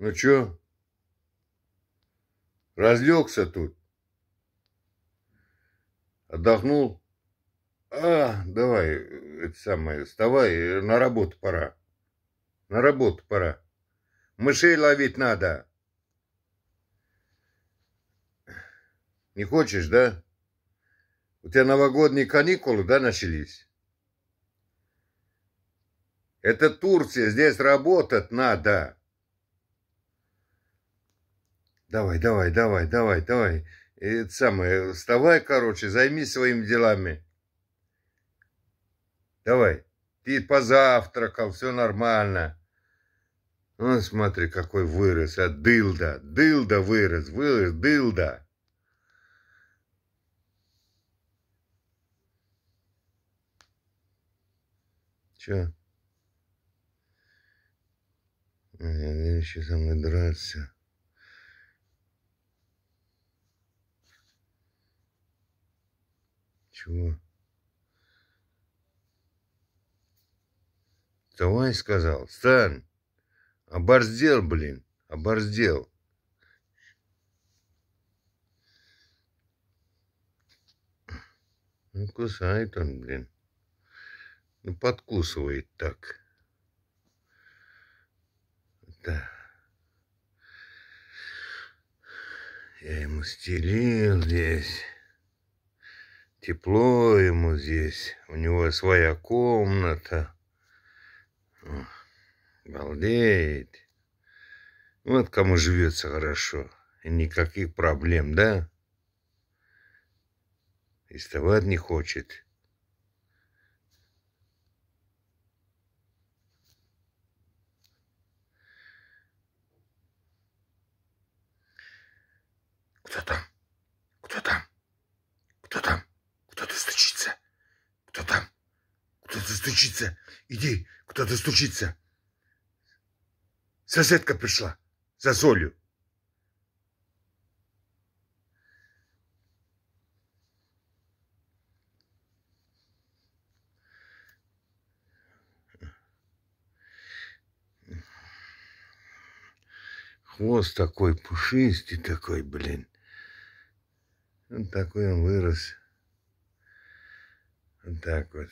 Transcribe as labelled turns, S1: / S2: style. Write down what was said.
S1: Ну чё? Разлегся тут? Отдохнул? А, давай, это самое, вставай, на работу пора. На работу пора. Мышей ловить надо. Не хочешь, да? У тебя новогодние каникулы, да, начались? Это Турция, здесь работать надо. Давай, давай, давай, давай, давай. это самое, вставай, короче, займись своими делами. Давай, ты позавтракал, все нормально. Ну, смотри, какой вырос, а дылда, дылда вырос, вырос, дылда. Че? Я еще со мной драться. Чего? Давай, сказал. Стань. Оборздел, блин. Оборздел. Ну, кусает он, блин. Ну, подкусывает так. Да. Я ему стелил здесь. Тепло ему здесь, у него своя комната. балдеет. Вот кому живется хорошо. И никаких проблем, да? И вставать не хочет.
S2: Кто там? Кто-то стучится. Иди, кто-то стучится. Соседка пришла за солью.
S1: Хвост такой пушистый такой, блин.
S2: Вот такой он вырос. Вот так вот.